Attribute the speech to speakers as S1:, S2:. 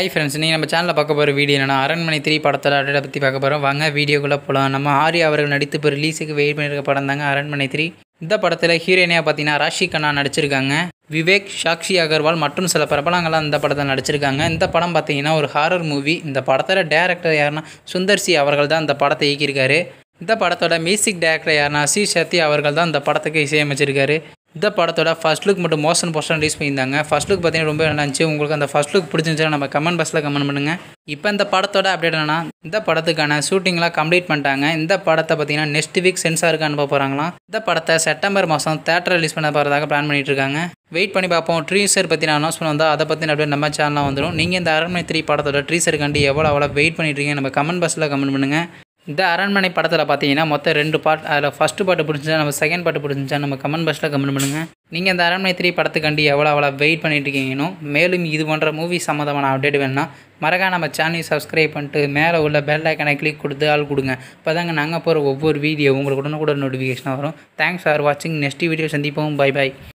S1: hi friends நீங்கள் நம்ம சேனலில் பார்க்க போகிற வீடியோ என்னென்னா அரண்மனை த்ரீ படத்தில் அடடை பற்றி பார்க்க போகிறோம் வாங்க வீடியோக்குள்ளே போகலாம் நம்ம ஆர்யா அவர்கள் நடித்து இப்போ ரிலீஸுக்கு வெயிட் பண்ணியிருக்க படம் தாங்க அரண்மனை த்ரீ இந்த படத்தில் ஹீரோயினியாக பார்த்தீங்கன்னா ராஷி கண்ணா நடிச்சிருக்காங்க விவேக் சாக்ஷி அகர்வால் மற்றும் சில பிரபலங்கள்லாம் இந்த படத்தில் நடிச்சிருக்காங்க இந்த படம் பார்த்தீங்கன்னா ஒரு ஹாரர் மூவி இந்த படத்தில் டேரக்டர் யாருன்னா சுந்தர்சி அவர்கள் தான் இந்த படத்தை இயக்கியிருக்காரு இந்த படத்தோட மியூசிக் டைரக்டர் யாருன்னா சி சத்தி அவர்கள் தான் இந்த படத்துக்கு இசையமைச்சிருக்காரு இந்த படத்தோட ஃபஸ்ட் லுக் மட்டும் மோஷன் போஸ்டர் ரிலீஸ் பண்ணியிருந்தாங்க ஃபஸ்ட் லுக் பார்த்தீங்கன்னா ரொம்ப நல்லாச்சு உங்களுக்கு அந்த ஃபஸ்ட் லுக் பிடிச்சிருந்துச்சுன்னா நம்ம கமெண்ட் பாக்ஸில் கமெண்ட் பண்ணுங்கள் இப்போ இந்த படத்தோட அப்டேட் என்னன்னா இந்த படத்துக்கான ஷூட்டிங்லாம் கம்ப்ளீட் பண்ணிட்டாங்க இந்த படத்தை பார்த்தீங்கன்னா நெக்ஸ்ட் வீக் சென்சாருக்கு அனுப்ப போகிறாங்களாம் இந்த படத்தை செப்டம்பர் மாதம் தேட்டர் ரிலீஸ் பண்ண போகிறதாக பிளான் பண்ணிட்டு இருக்காங்க வெயிட் பண்ணி பார்ப்போம் ட்ரீசர் நான் அனௌன்ஸ்மெண்ட் வந்தால் அதை பற்றின அப்படியே நம்ம சேனலாக வந்துடும் நீங்கள் இந்த அரண்மனை த்ரீ படத்தோட கண்டு எவ்வளோ அவ்வளோ வெயிட் பண்ணிட்டு இருக்கீங்க நம்ம கமெண்ட் பாக்ஸில் கமெண்ட் பண்ணுங்கள் இந்த அரண்மனை படத்தில் பார்த்தீங்கன்னா மொத்தம் ரெண்டு பார்ட் அதில் ஃபஸ்ட்டு பாட்டு பிடிச்சிச்சா நம்ம செகண்ட் பாட்டு பிடிச்சிருந்தா நம்ம கமெண்ட் பாக்ஸில் கமெண்ட் பண்ணுங்கள் நீங்கள் இந்த அரண்மனை த்ரீ படத்துக்காண்டி எவ்வளோ அவ்வளோ வெயிட் பண்ணிட்டு இருக்கீங்கன்னு மேலும் இது போன்ற மூவி சம்மந்தமான அப்டேட் வேணும்னா மறக்கா நம்ம சேனலை சப்ஸ்கிரைப் பண்ணிட்டு மேலே உள்ள பெல் ஐக்கனை கிளிக் கொடுத்து ஆள் கொடுங்க இப்போ தாங்க நாங்கள் போகிற ஒவ்வொரு வீடியோ உங்களுக்கு கூட நோட்டிஃபிகேஷனாக வரும் தேங்க்ஸ் ஃபார் வாட்சிங் நெக்ஸ்ட் வீடியோ சந்திப்போம் பை பாய்